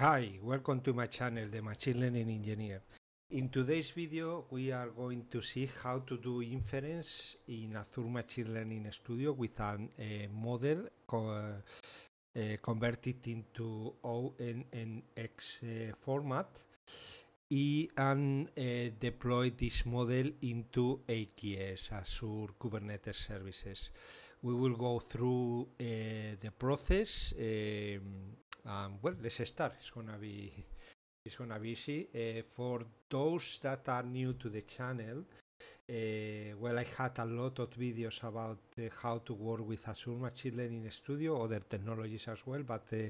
Hi, welcome to my channel, the Machine Learning Engineer. In today's video, we are going to see how to do inference in Azure Machine Learning Studio with a model co uh, converted into ONNX uh, eh, format eh, and uh, deploy this model into AKS, Azure Kubernetes Services. We will go through the process um, well, let's start. It's gonna be it's gonna be easy uh, for those that are new to the channel. Uh, well, I had a lot of videos about uh, how to work with Azure Machine Learning Studio, other technologies as well, but eh,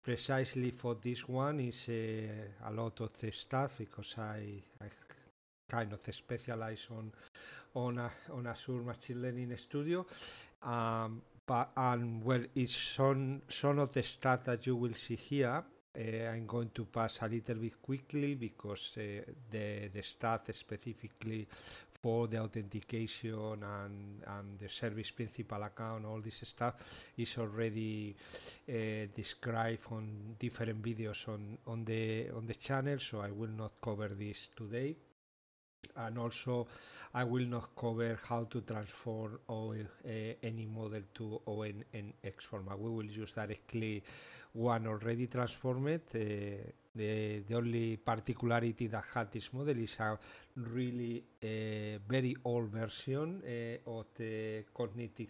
precisely for this one is a lot of the stuff because I, I kind of specialize on on, a, on Azure Machine Learning Studio. Um, but and well it's some of the stuff that you will see here uh, I'm going to pass a little bit quickly because uh, the the stuff specifically for the authentication and, and the service principal account, all this stuff is already uh, described on different videos on, on the on the channel, so I will not cover this today and also I will not cover how to transform or, uh, eh, any model to ONNX format. We will use directly one already transformed. Uh, the, the only particularity that had this model is a really uh, very old version of the cognitive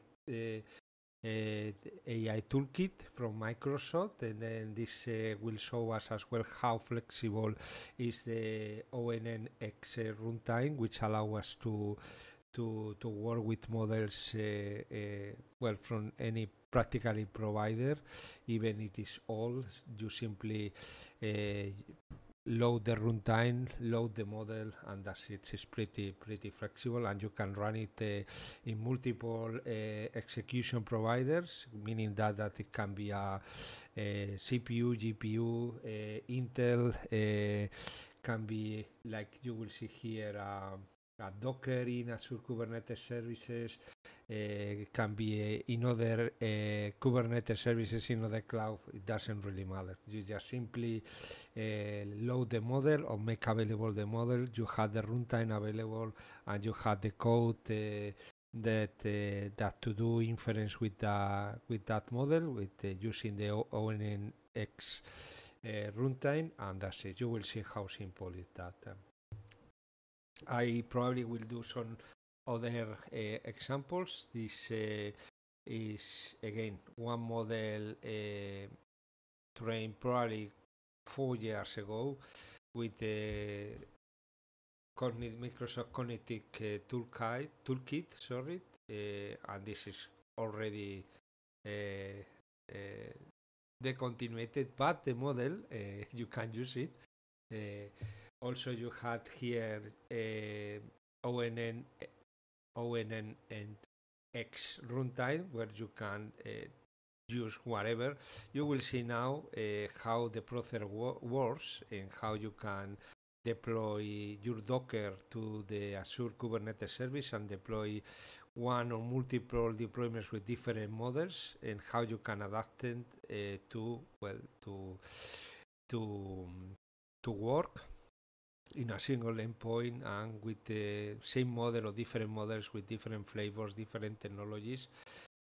AI toolkit from Microsoft, and then this uh, will show us as well how flexible is the ONNX uh, runtime, which allow us to to, to work with models uh, well from any practically provider, even it is old. You simply load the runtime, load the model, and that's it. It's pretty pretty flexible, and you can run it uh, in multiple uh, execution providers, meaning that that it can be a, a uh, CPU, GPU, uh, Intel, uh, can be like you will see here. Um, a Docker in Azure Kubernetes services, uh, eh, can be in other eh, Kubernetes services in other cloud. It doesn't really matter. You just simply eh, load the model or make available the model. You have the runtime available and you have the code that uh, that to do inference with the with that model with uh, using the ONNX uh, runtime and that's it. You will see how simple is that. Um, I probably will do some other uh, examples. This uh, is again one model uh, eh, trained probably four years ago with the Microsoft Cognitic uh, Toolkit, Toolkit, sorry, and this is already decontinuated, but the model you can use it also you had here uh, ONN, ONN and X runtime where you can uh, use whatever. You will see now uh, how the process works and how you can deploy your Docker to the Azure Kubernetes service and deploy one or multiple deployments with different models and how you can adapt it uh, to well to to to work in a single endpoint and with the same model or different models with different flavors, different technologies.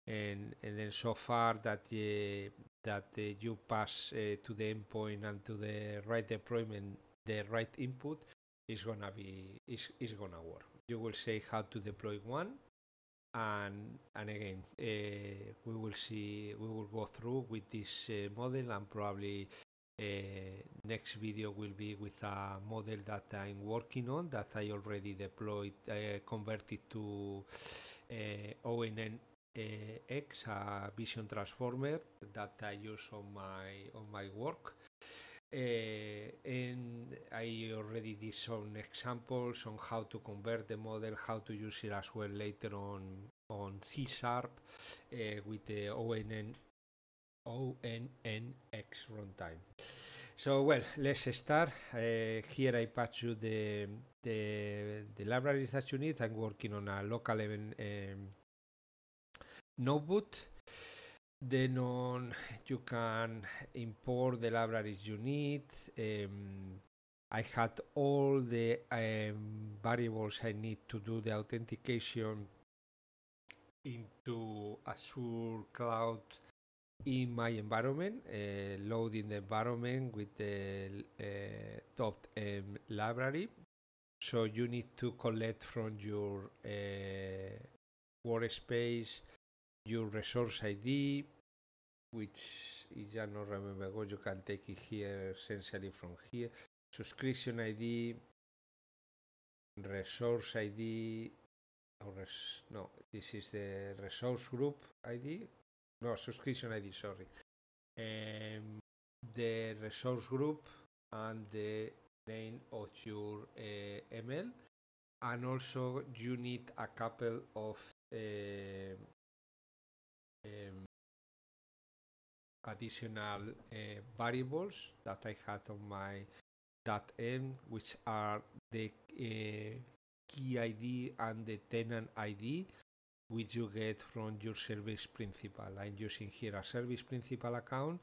And, and then so far that uh, that uh, you pass uh, to the endpoint and to the right deployment, the right input is gonna be is, is gonna work. You will say how to deploy one, and and again uh, we will see we will go through with this uh, model and probably uh, next video will be with a model that I'm working on that I already deployed, uh, converted to uh, ONN uh, X, a vision transformer that I use on my on my work. Uh, and I already did some examples on how to convert the model, how to use it as well later on on C sharp uh, with the ONN ONNX runtime. So well, let's start. Uh, here I patch you the, the, the libraries that you need. I'm working on a local um, notebook. Then on you can import the libraries you need. Um, I had all the um, variables I need to do the authentication into Azure Cloud in my environment, uh, loading the environment with the uh, top um, library. So you need to collect from your uh, workspace your resource ID, which I don't remember what you can take it here essentially from here. Subscription ID, resource ID, or res no, this is the resource group ID, no subscription ID, sorry, um, the resource group and the name of your uh, eh, ML, and also you need a couple of uh, um, additional uh, variables that I had on my dot end, which are the eh, key ID and the tenant ID which you get from your service principal. I'm using here a service principal account.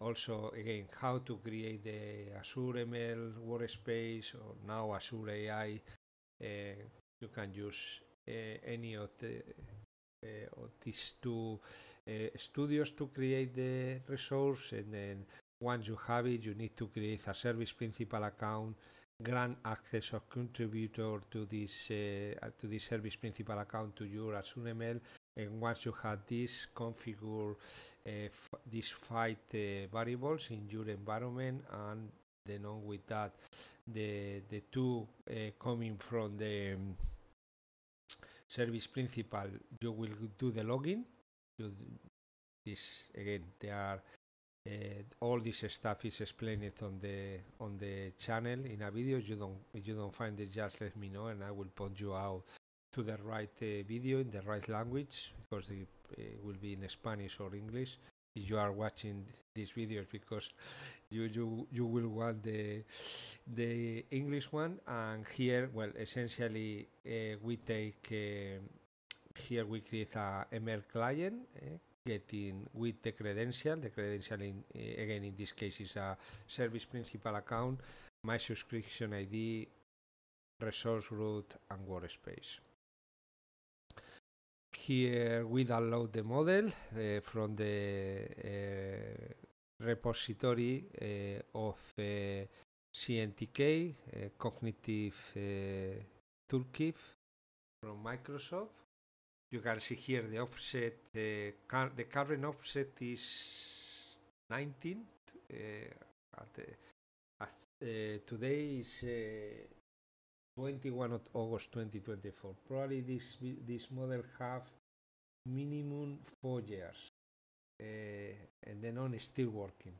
Also, again, how to create the Azure ML workspace or now Azure AI. Uh, you can use uh, any of, the, uh, of these two uh, studios to create the resource, and then once you have it, you need to create a service principal account grant access or contributor to this uh, to the service principal account to your Azure ML. And once you have this, configure uh, these five uh, variables in your environment, and then on with that, the the two uh, coming from the um, service principal, you will do the login. You, this again, they are uh, all this stuff is explained on the on the channel in a video. You don't if you don't find it, just let me know, and I will point you out to the right uh, video in the right language because it will be in Spanish or English if you are watching these videos because you you you will want the the English one and here well essentially uh, we take uh, here we create a ML client uh, getting with the credential, the credential in, uh, again in this case is a service principal account, my subscription ID, resource root and workspace. Here we download the model uh, from the uh, repository of CNTK, Cognitive Toolkit from Microsoft you can see here the offset the, uh, car the current offset is 19 uh, at, uh, today is uh, 21 August 2024 probably this this model have minimum four years uh, and then on is still working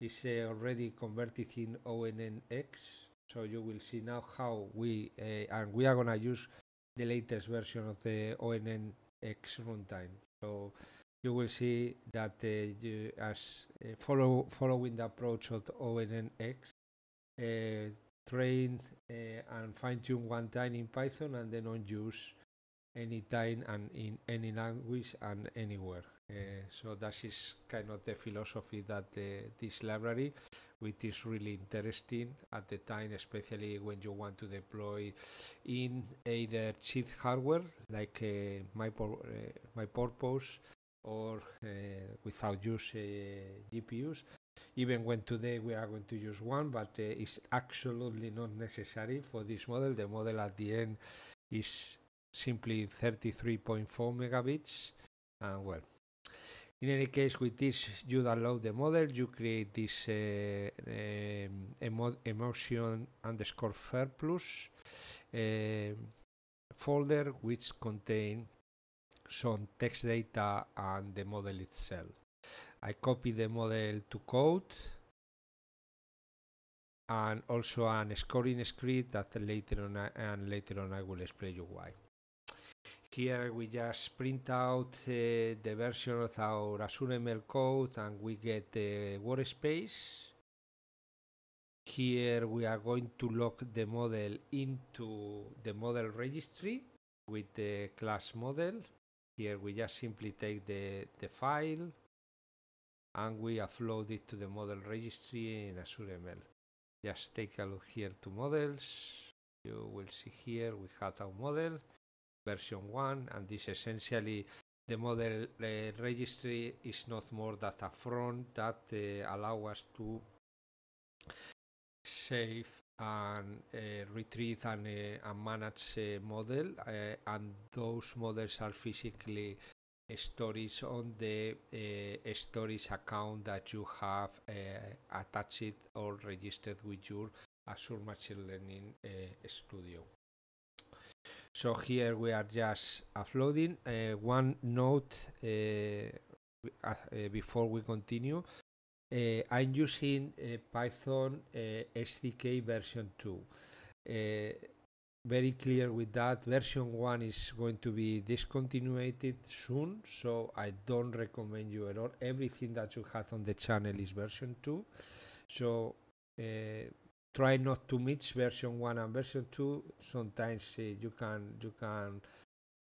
it's uh, already converted in ONNX so you will see now how we and we are gonna use the latest version of the ONN X runtime. So you will see that uh, you, as uh, follow, following the approach of the ONNX, uh, train uh, and fine-tune one time in Python and then on use any time and in any language and anywhere. Uh, so that is kind of the philosophy that uh, this library which is really interesting at the time, especially when you want to deploy in either cheat hardware like uh, my uh, my purpose or uh, without use uh, GPUs. Even when today we are going to use one, but it's absolutely not necessary for this model. The model at the end is simply 33.4 megabits and well in any case, with this, you download the model, you create this uh, uh emo emotion underscore fair plus uh, folder which contain some text data and the model itself. I copy the model to code and also an scoring script that later on I, and later on I will explain you why. Here we just print out uh, the version of our Azure ML code and we get the workspace. Here we are going to lock the model into the model registry with the class model. Here we just simply take the, the file and we upload it to the model registry in Azure ML. Just take a look here to models. You will see here we have our model version 1 and this essentially the model uh, registry is not more than a front that uh, allow us to save and uh, retrieve and, uh, and manage uh, model uh, and those models are physically stories on the uh, stories account that you have attached or registered with your Azure Machine Learning Studio. So here we are just uploading. Uh, one note uh, uh before we continue. Uh, I'm using uh, Python SDK version 2. very clear with that. Version 1 is going to be discontinued soon, so I don't recommend you at all. Everything that you have on the channel is version 2. So try not to mix version 1 and version 2 sometimes uh, you can you can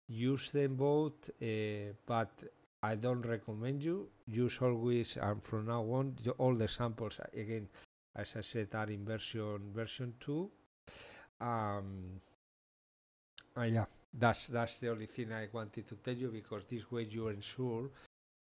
use them both uh, but i don't recommend you use always and from now on all the samples uh, again as i said are in version version 2 um uh, yeah that's that's the only thing i wanted to tell you because this way you ensure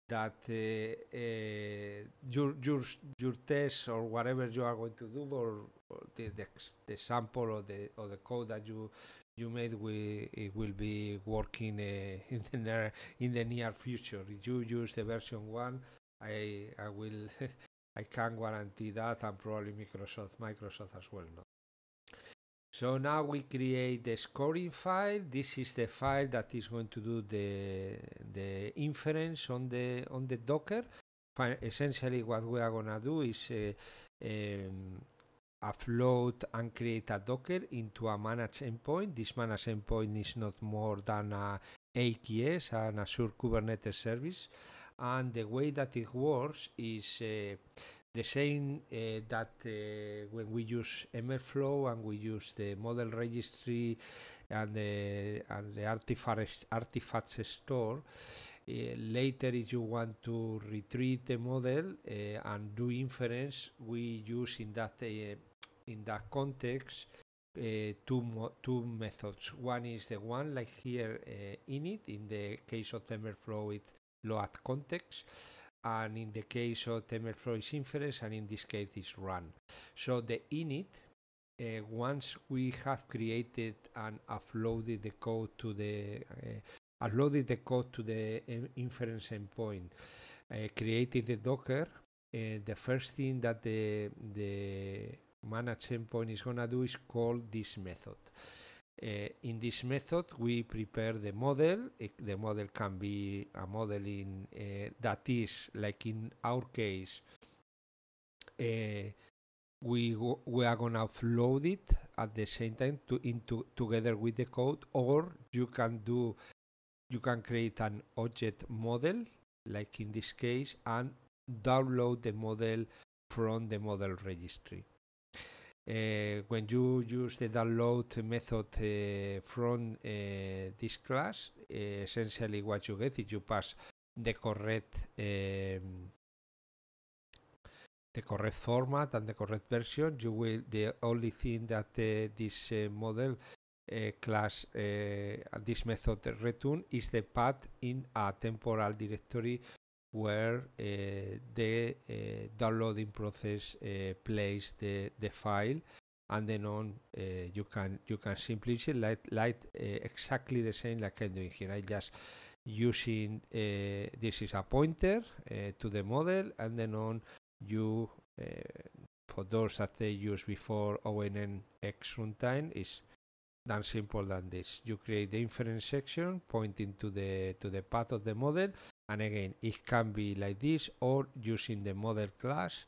that uh, uh, your, your, your test or whatever you are going to do or, or the, the, the, sample or the, or the code that you you made we it will be working uh, in the near in the near future. If you use the version one, I I will I can guarantee that, and probably Microsoft Microsoft as well. No? So now we create the scoring file. This is the file that is going to do the, the inference on the, on the Docker. essentially what we are going to do is uh, um, upload and create a Docker into a managed endpoint. This managed endpoint is not more than a AKS, an Azure Kubernetes service. And the way that it works is uh, the same uh, that uh, when we use MLflow and we use the model registry and the, and the artifacts, artifacts store, uh, later if you want to retrieve the model uh, and do inference, we use in that, uh, in that context uh, two, two methods. One is the one like here it in the case of MLflow it load context and in the case of TensorFlow inference, and in this case, it's run. So the init, uh, once we have created and uploaded the code to the uh, uploaded the code to the uh, inference endpoint, uh, created the Docker, uh, the first thing that the the manage endpoint is gonna do is call this method. Eh, in this method, we prepare the model. It, eh, the model can be a model in eh, that is, like in our case, we we are gonna upload it at the same time to into together with the code, or you can do you can create an object model like in this case and download the model from the model registry. Uh, when you use the download method uh, from uh, this class, essentially what you get is you pass the correct um, the correct format and the correct version. You will the only thing that this model class this method return is the path in a temporal directory where eh, the eh, downloading process eh, plays the, the file and then on uh, you can you can simply see light, light uh, exactly the same like I'm doing here I just using uh, this is a pointer to the model and then on you for those that they use before ONNX runtime is than simple than this you create the inference section pointing to the to the path of the model and again it can be like this or using the model class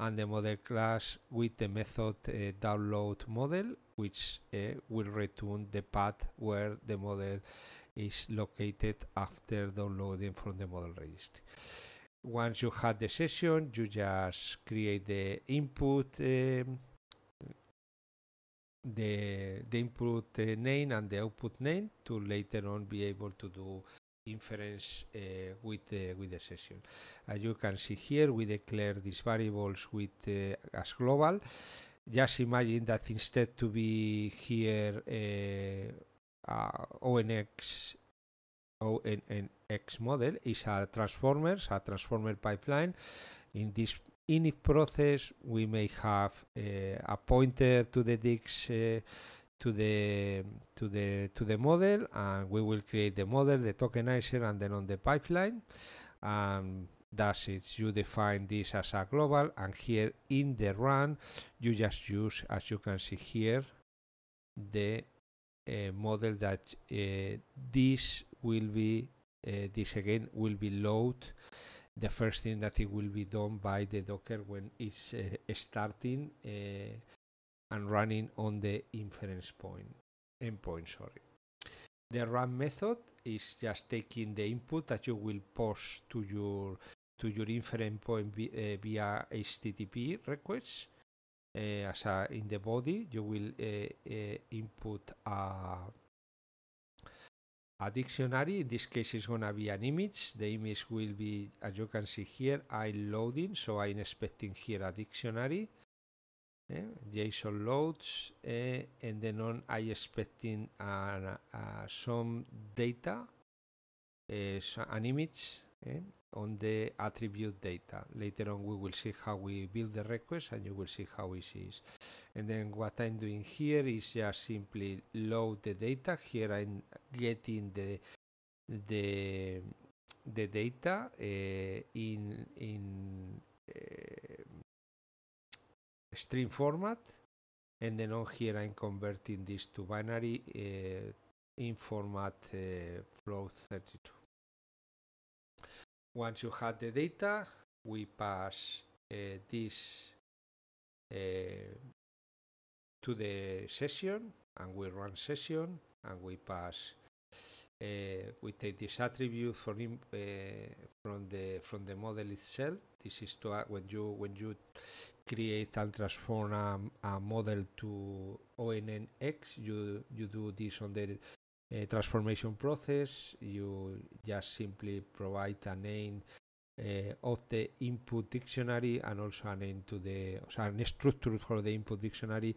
and the model class with the method uh, download model which uh, will return the path where the model is located after downloading from the model registry once you have the session you just create the input um, the the input uh, name and the output name to later on be able to do inference uh, with the with the session. As you can see here, we declare these variables with uh, as global. Just imagine that instead to be here uh, eh, uh, ONX ONNX model is a transformers, a transformer pipeline. In this init process, we may have uh, a pointer to the DIX to the to the to the model and we will create the model the tokenizer and then on the pipeline and that's it you define this as a global and here in the run you just use as you can see here the uh, model that uh, this will be uh, this again will be load the first thing that it will be done by the docker when it's uh, starting uh, and running on the inference point endpoint. Sorry. The run method is just taking the input that you will post to your to your inference point uh, via HTTP requests. Uh, as a, in the body, you will uh, uh input a a dictionary in this case is gonna be an image the image will be as you can see here i'm loading so i'm expecting here a dictionary eh, JSON loads and then on I expecting uh, uh, some data is eh, an image eh, on the attribute data later on we will see how we build the request and you will see how it is and then what I'm doing here is just simply load the data here I'm getting the the the data eh, in in Stream format and then on here I'm converting this to binary uh, in format uh, float32. Once you have the data, we pass uh, this uh, to the session and we run session and we pass uh, we take this attribute from uh, from the from the model itself. This is to when you when you create and transform a, a model to ONNX. You you do this on the uh, transformation process. You just simply provide a name uh, of the input dictionary and also an name to the so an structure for the input dictionary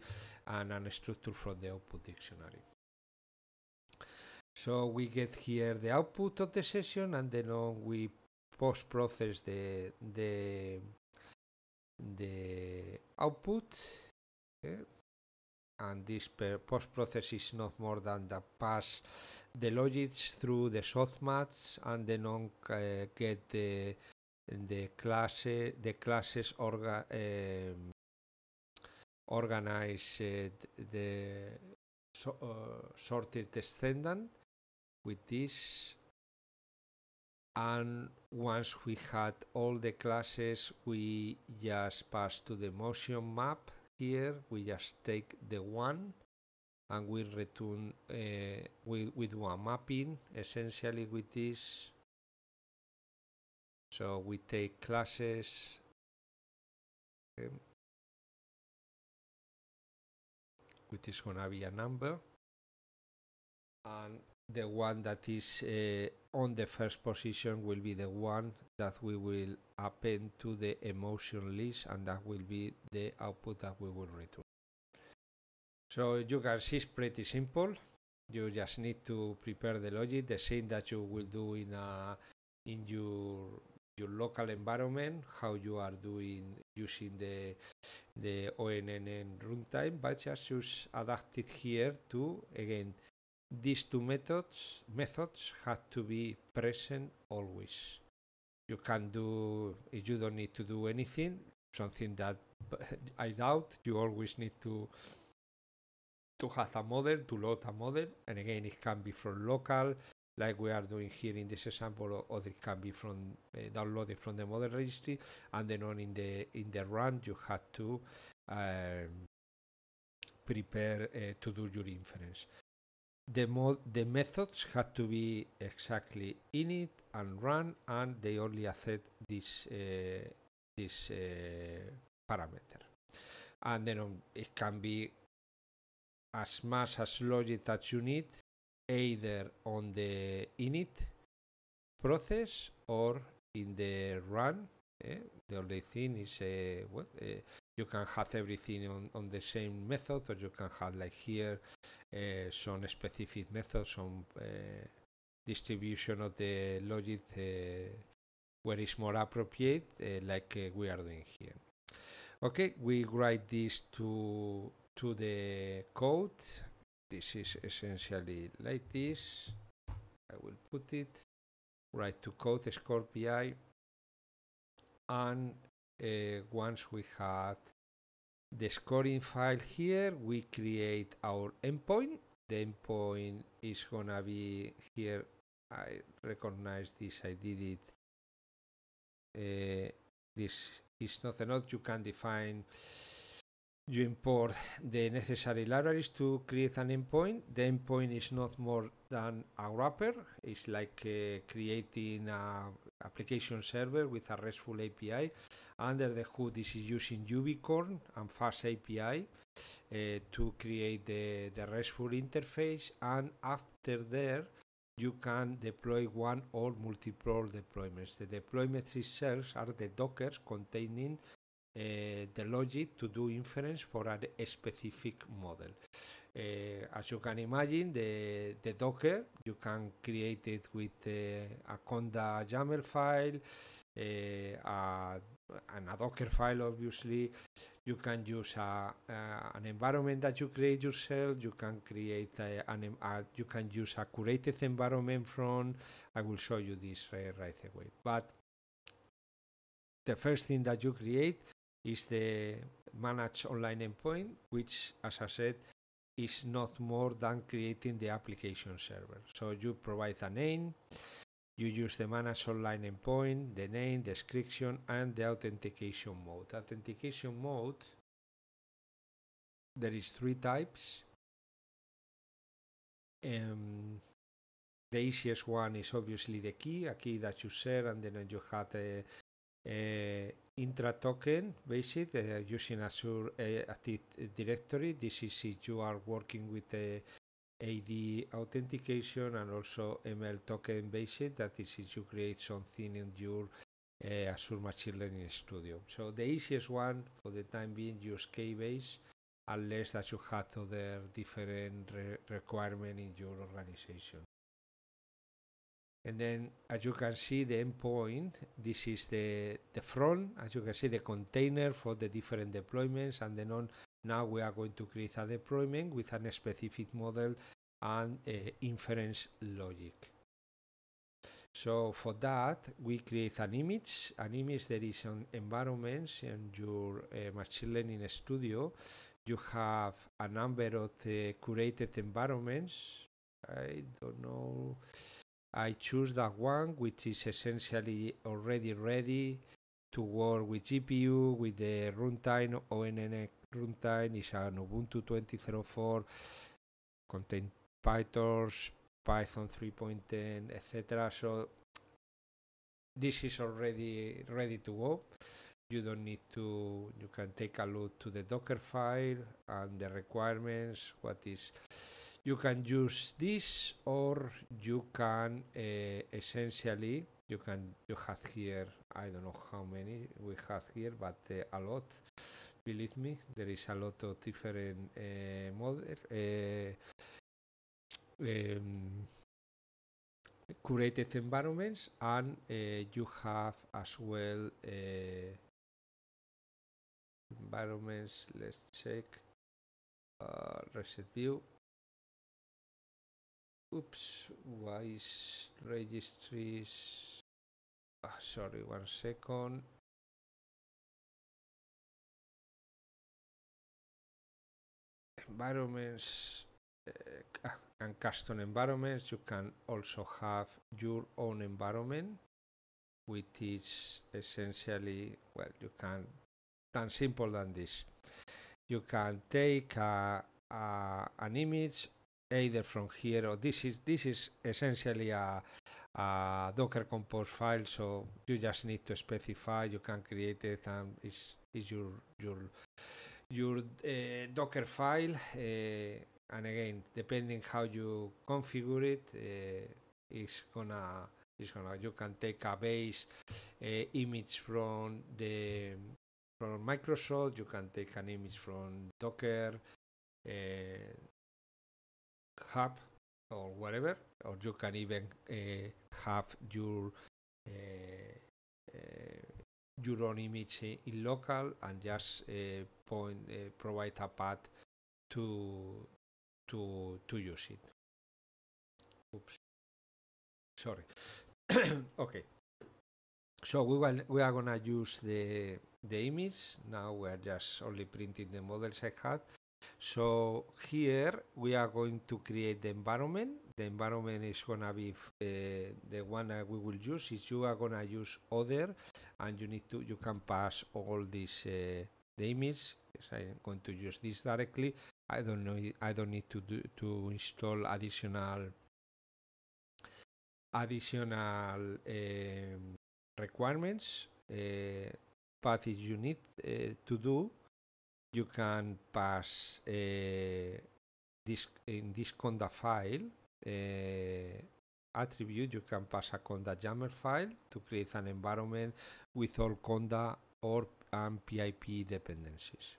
and an structure for the output dictionary. So we get here the output of the session and then on we post process the the de output okay. Eh? and this post-process is not more than the pass the logics through the softmax and the non uh, get the the class the classes orga, uh, organized uh, the so, uh, sorted descendant with this and once we had all the classes, we just pass to the motion map here. We just take the one and we return uh, with, with one mapping essentially with this. So we take classes. Okay. Which is gonna be a number and the one that is uh, on the first position will be the one that we will append to the emotion list and that will be the output that we will return. So you can see it's pretty simple. You just need to prepare the logic, the same that you will do in a uh, in your your local environment, how you are doing using the the ONN runtime, but just use adapted here to again these two methods methods have to be present always. You can do if you don't need to do anything, something that I doubt. You always need to to have a model, to load a model, and again it can be from local, like we are doing here in this example, or it can be from uh, downloaded from the model registry, and then on in the in the run you have to um, prepare uh, to do your inference the mod the methods had to be exactly init and run and they only accept this uh, this uh, parameter and then um, it can be as much as logic that you need either on the init process or in the run eh? the only thing is uh, uh you can have everything on, on the same method or you can have like here uh, eh, some specific methods, some eh, distribution of the logic eh, where it's more appropriate, like we are doing here. Okay, we write this to to the code. This is essentially like this. I will put it right to code score PI and uh, once we had the scoring file here we create our endpoint the endpoint is gonna be here I recognize this I did it uh, this is not enough you can define you import the necessary libraries to create an endpoint the endpoint is not more than a wrapper it's like uh, creating a application server with a RESTful API. Under the hood, this is using Ubicorn and Fast API uh, to create the, the RESTful interface. And after there, you can deploy one or multiple deployments. The deployments themselves are the dockers containing uh, the logic to do inference for a specific model. Uh, as you can imagine, the, the Docker, you can create it with uh, a Conda YAML file, eh, a, and a Docker file, obviously. You can use a, an environment that you create yourself. You can create a, an, you can use a curated environment from. I will show you this right away. But the first thing that you create is the manage online endpoint, which, as I said, is not more than creating the application server. So you provide a name, you use the manage online endpoint, the name, description, and the authentication mode. Authentication mode, there is three types. Um, the easiest one is obviously the key, a key that you share, and then you have a, a uh, intra-token based uh, using Azure uh, Active Directory. This is if you are working with the AD authentication and also ML token based. That is if you create something in your uh, Azure Machine Learning Studio. So the easiest one for the time being use K-Base unless that you have other different re requirement in your organization and then as you can see the endpoint this is the the front as you can see the container for the different deployments and then on now we are going to create a deployment with a specific model and uh, inference logic so for that we create an image an image that is on environments in your uh, machine learning studio you have a number of curated environments i don't know I choose that one which is essentially already ready to work with GPU, with the runtime, ONNX runtime is an Ubuntu 20.04, contain PyTorch, Python 3.10, etc. So this is already ready to go. You don't need to, you can take a look to the Docker file and the requirements, what is you can use this or you can uh, essentially you can you have here i don't know how many we have here but uh, a lot believe me there is a lot of different uh, model um, curated environments and you have as well environments let's check uh, reset view oops wise registries oh, sorry one second environments uh, eh, and ah, custom environments you can also have your own environment which is essentially well you can than simple than this you can take a, a, an image either from here or this is this is essentially a, a Docker Compose file, so you just need to specify. You can create it, and it's is your your your uh, Docker file. Uh, and again, depending how you configure it, uh, it's gonna it's gonna you can take a base image from the from Microsoft. You can take an image from Docker hub or whatever, or you can even uh, have your uh, uh, your own image in local and just point provide a path to to to use it. Oops, sorry. okay. So we will we are gonna use the the image now. We are just only printing the models I had, so here we are going to create the environment. The environment is gonna be uh, the one that we will use. If you are gonna use other, and you need to, you can pass all these uh, the Yes, I am going to use this directly. I don't know. I don't need to do, to install additional additional um, requirements. Uh, but if you need uh, to do you can pass a disk, in this conda file attribute you can pass a conda jammer file to create an environment with all conda or um, PIP dependencies.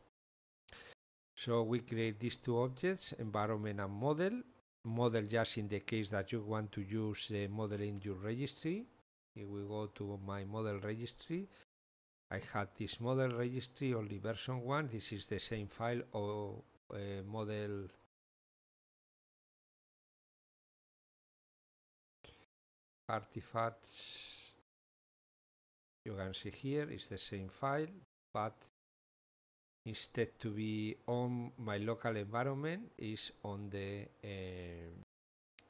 So we create these two objects, environment and model. Model just in the case that you want to use the model in your registry. If we go to my model registry, I had this model registry only version 1. This is the same file or uh, eh, model artifacts. You can see here it's the same file, but instead to be on my local environment is on the uh,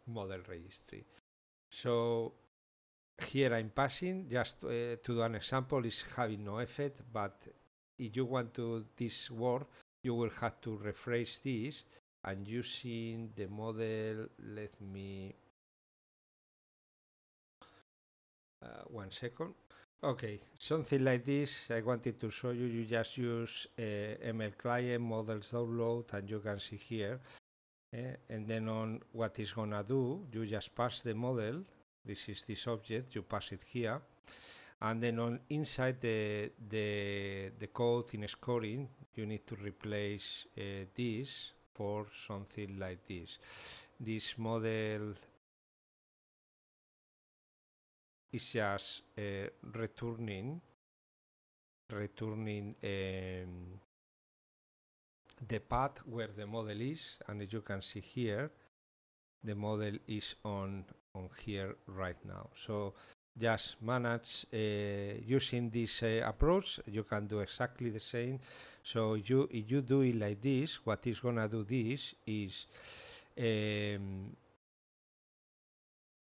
model registry. So here I'm passing, just uh, to do an example, is having no effect, but if you want to this word, you will have to rephrase this and using the model, let me, uh, one second. Okay, something like this, I wanted to show you, you just use uh, ML client, models download, and you can see here, eh, and then on what it's gonna do, you just pass the model this is this object, you pass it here. And then on inside the, the, the code in scoring, you need to replace uh, this for something like this. This model is just uh, returning returning um, the path where the model is and as you can see here the model is on on here right now. So just manage uh, using this uh, approach you can do exactly the same so you if you do it like this what is gonna do this is um,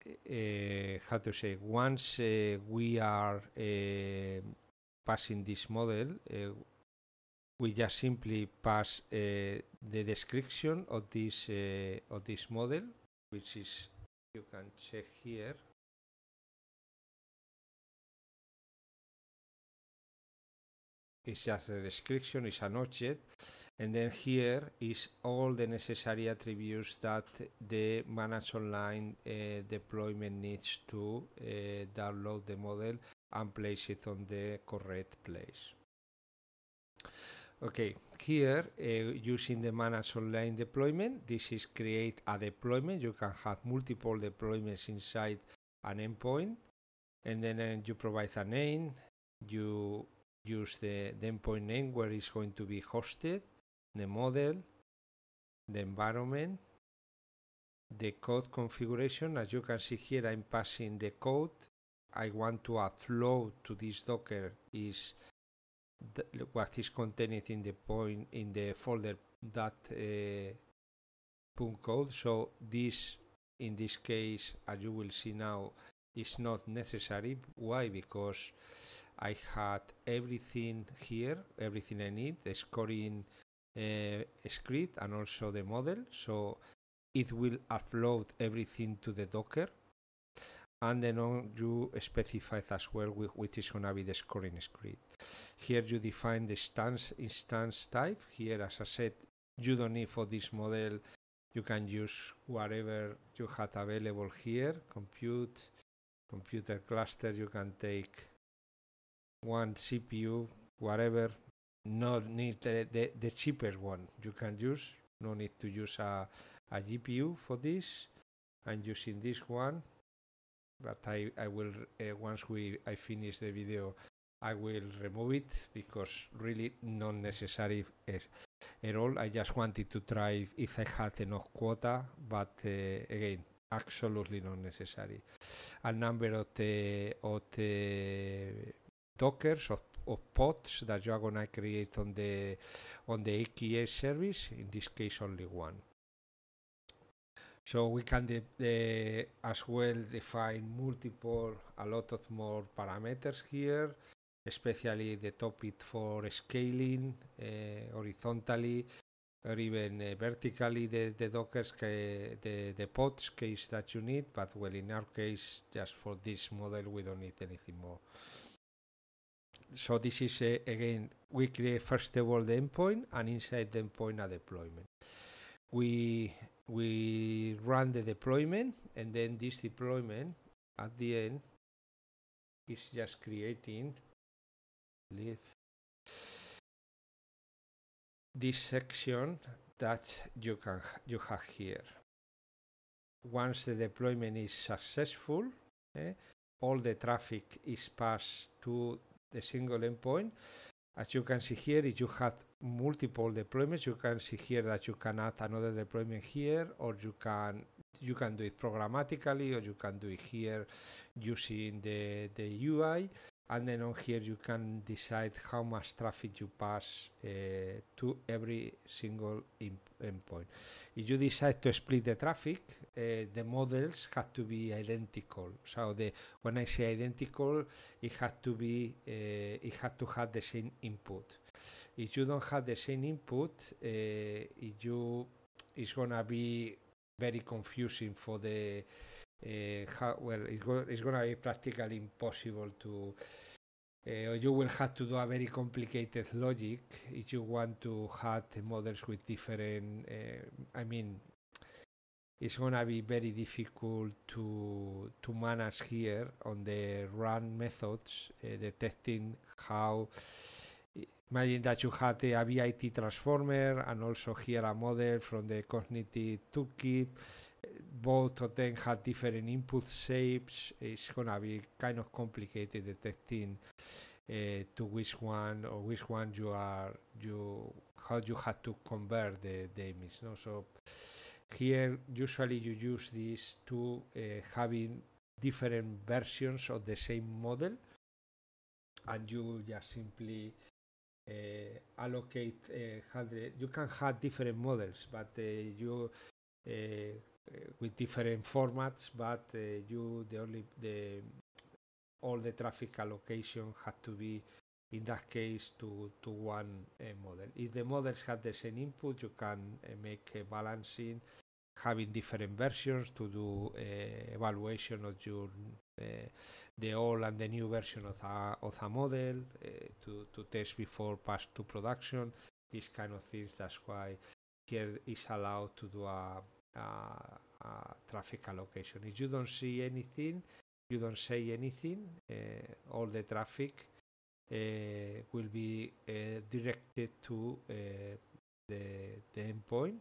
uh, how to say once uh, we are uh, passing this model uh, we just simply pass the description of this of this model which is you can check here it's just a description it's an object and then here is all the necessary attributes that the manage online uh, deployment needs to uh, download the model and place it on the correct place Okay, here uh, using the manage online deployment, this is create a deployment. You can have multiple deployments inside an endpoint, and then uh, you provide a name. You use the, the endpoint name where it's going to be hosted, the model, the environment, the code configuration. As you can see here, I'm passing the code I want to upload to this Docker is what is contained in the point in the folder that uh, code. So this, in this case, as you will see now, is not necessary. Why? Because I had everything here, everything I need, the scoring uh, script and also the model. So it will upload everything to the Docker. And then you specify as well which is going to be the scoring script. Here you define the instance type. Here, as I said, you don't need for this model. You can use whatever you had available here. Compute, computer cluster. You can take one CPU, whatever. Not need the, the, the cheapest one you can use. No need to use a, a GPU for this. I'm using this one but I, I will uh, once we I finish the video I will remove it because really not necessary is at all. I just wanted to try if I had enough quota, but uh, again, absolutely not necessary. A number of the uh, of the uh, dockers of, of pods that you are gonna create on the on the AKS service. In this case, only one. So we can de de as well define multiple, a lot of more parameters here especially the topic for scaling eh, horizontally or even uh, vertically the, the dockers ca- the, the pods case that you need but well in our case just for this model we don't need anything more so this is eh, again we create first of all the endpoint and inside the endpoint a deployment we we run the deployment and then this deployment at the end is just creating leave this section that you can you have here. Once the deployment is successful, eh, all the traffic is passed to the single endpoint. As you can see here, if you had multiple deployments, you can see here that you can add another deployment here, or you can you can do it programmatically, or you can do it here using the the UI and then on here you can decide how much traffic you pass uh, to every single endpoint. If you decide to split the traffic, uh, the models have to be identical. So the when I say identical, it has to be uh, it has to have the same input. If you don't have the same input, you it's gonna be very confusing for the uh, eh, how, well, it's, going to be practically impossible to. Uh, you will have to do a very complicated logic if you want to have models with different. Uh, I mean, it's going to be very difficult to to manage here on the run methods, uh, detecting how. Imagine that you had a BIT transformer and also here a model from the cognitive toolkit both of them have different input shapes. It's gonna be kind of complicated detecting uh, to which one or which one you are you how you have to convert the, the image. No, so here usually you use this to uh, having different versions of the same model, and you just simply uh, allocate uh, hundred. You can have different models, but uh, you uh, uh, with different formats, but uh, you the only the all the traffic allocation had to be in that case to, to one uh, model. If the models have the same input, you can uh, make a balancing, having different versions to do uh, evaluation of your the old and the new version of a, of a model to, to test before pass to production. These kind of things. That's why here is allowed to do a traffic allocation. If you don't see anything, you don't say anything, eh, all the traffic eh, will be eh, directed to the, the endpoint.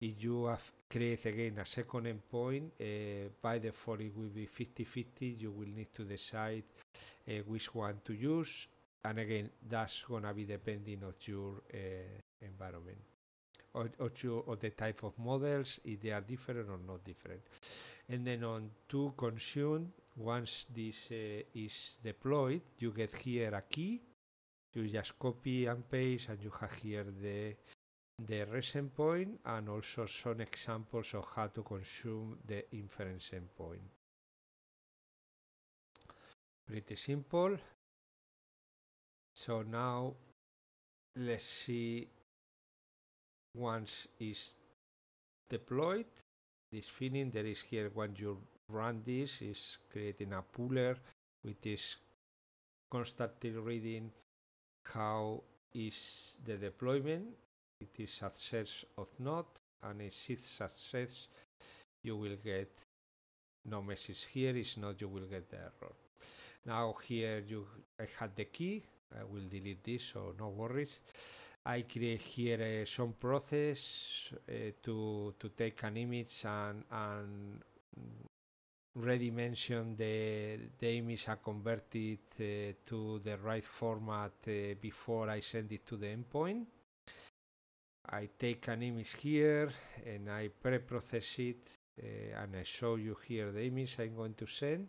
If you have create again a second endpoint, uh, by default it will be 50-50. You will need to decide uh, which one to use, and again that's gonna be depending on your uh, environment or, two, of the type of models, if they are different or not different. And then on to consume, once this uh, is deployed, you get here a key. You just copy and paste, and you have here the the recent point and also some examples of how to consume the inference endpoint. Pretty simple. So now let's see once is deployed, this feeling there is here when you run this is creating a puller which is constantly reading how is the deployment, it is success or not, and if it's success you will get no message here, if not you will get the error. Now here you I had the key, I will delete this so no worries I create here uh, some process uh, to to take an image and and redimension the the image and convert it uh, to the right format uh, before I send it to the endpoint. I take an image here and I pre-process it uh, and I show you here the image I'm going to send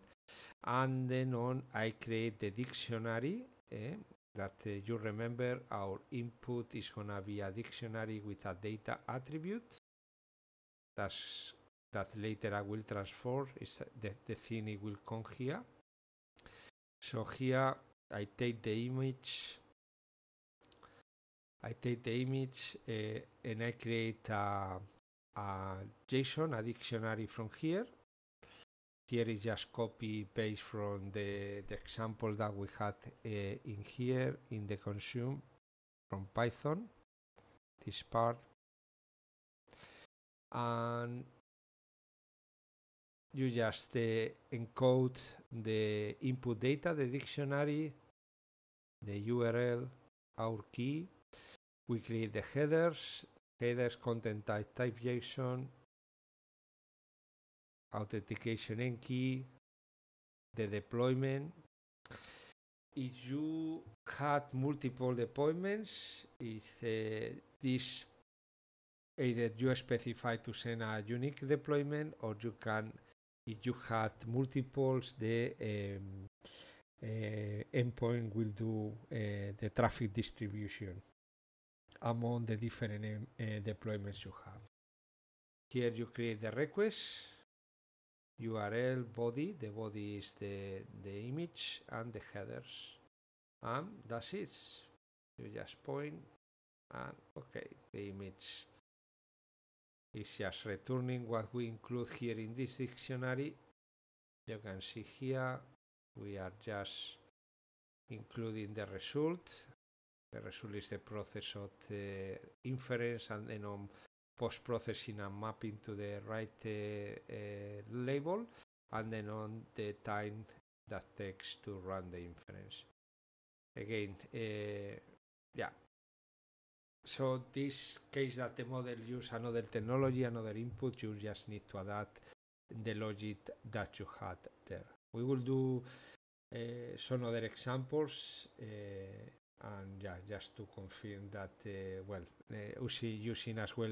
and then on I create the dictionary eh, that uh, you remember our input is gonna be a dictionary with a data attribute that's that later I will transform is the, the thing it will come here so here I take the image I take the image uh, and I create a, a JSON a dictionary from here here is just copy paste from the, the example that we had uh, in here in the consume from Python this part and you just uh, encode the input data the dictionary the URL our key we create the headers headers content type type JSON authentication and key, the deployment. If you had multiple deployments, is uh, this either you specify to send a unique deployment or you can if you had multiples the um, uh, endpoint will do uh, the traffic distribution among the different uh, deployments you have here you create the request URL body, the body is the, the image and the headers. And that's it. You just point and okay, the image is just returning what we include here in this dictionary. You can see here we are just including the result. The result is the process of the uh, inference and then on post-processing and mapping to the right uh, uh, label and then on the time that takes to run the inference. Again, uh, yeah. So this case that the model use another technology, another input, you just need to adapt the logic that you had there. We will do uh, some other examples uh, and yeah, just to confirm that uh, well, uh, using as well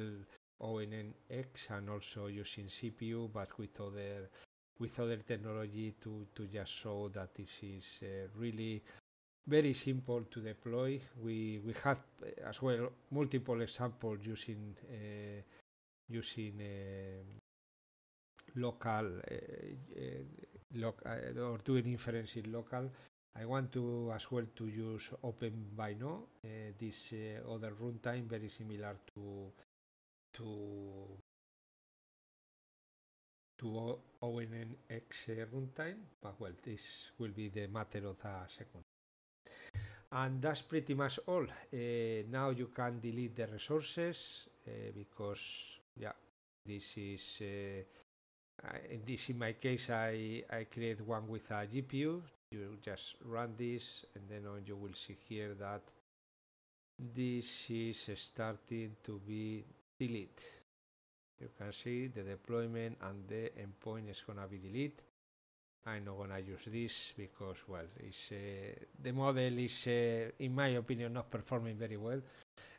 ONNX and also using CPU, but with other with other technology to, to just show that this is uh, really very simple to deploy. We we had uh, as well multiple examples using uh, using uh, local uh, uh, or doing inference in local. I want to as well to use OpenVINO this other runtime very similar to to to ONNX runtime, but well, this will be the matter of a second. And that's pretty much all. Uh, now you can delete the resources uh, because, yeah, this is, uh, in this in my case, I, I create one with a GPU. You just run this and then on you will see here that this is starting to be delete you can see the deployment and the endpoint is gonna be delete I'm not gonna use this because well it's uh, the model is uh, in my opinion not performing very well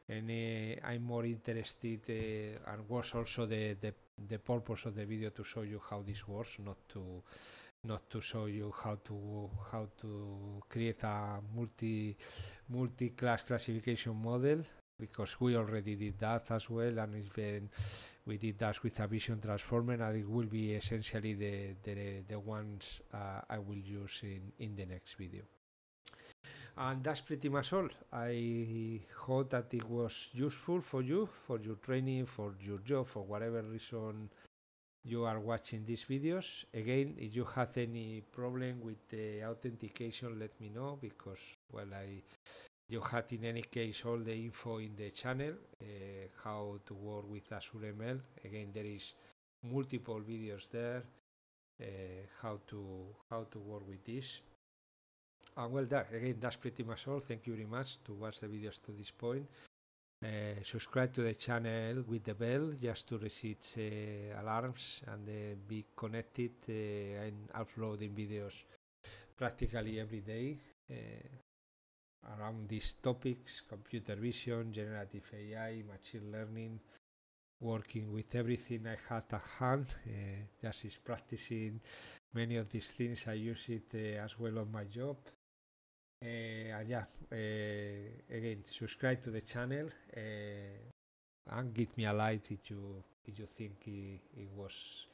and uh, I'm more interested uh, and was also the, the the purpose of the video to show you how this works not to not to show you how to how to create a multi multi class classification model because we already did that as well and it's been we did that with a vision transformer and it will be essentially the the, the ones uh, I will use in in the next video and that's pretty much all I hope that it was useful for you for your training for your job for whatever reason you are watching these videos again if you have any problem with the authentication let me know because well I you had in any case all the info in the channel, uh, how to work with Azure ML. Again, there is multiple videos there, uh, how to how to work with this. And well, that again, that's pretty much all. Thank you very much to watch the videos to this point. Uh, subscribe to the channel with the bell just to receive uh, alarms and uh, be connected uh, and uploading videos practically every day uh, around these topics computer vision, generative AI, machine learning, working with everything I had at hand, uh, just is practicing many of these things. I use it uh, as well on my job. Uh, and yeah, uh, again, subscribe to the channel uh, and give me a like if you if you think it, it was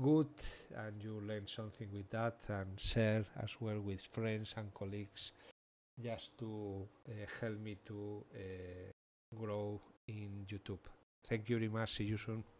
good and you learn something with that and share as well with friends and colleagues just to eh, help me to eh, grow in YouTube. Thank you very much. See you soon.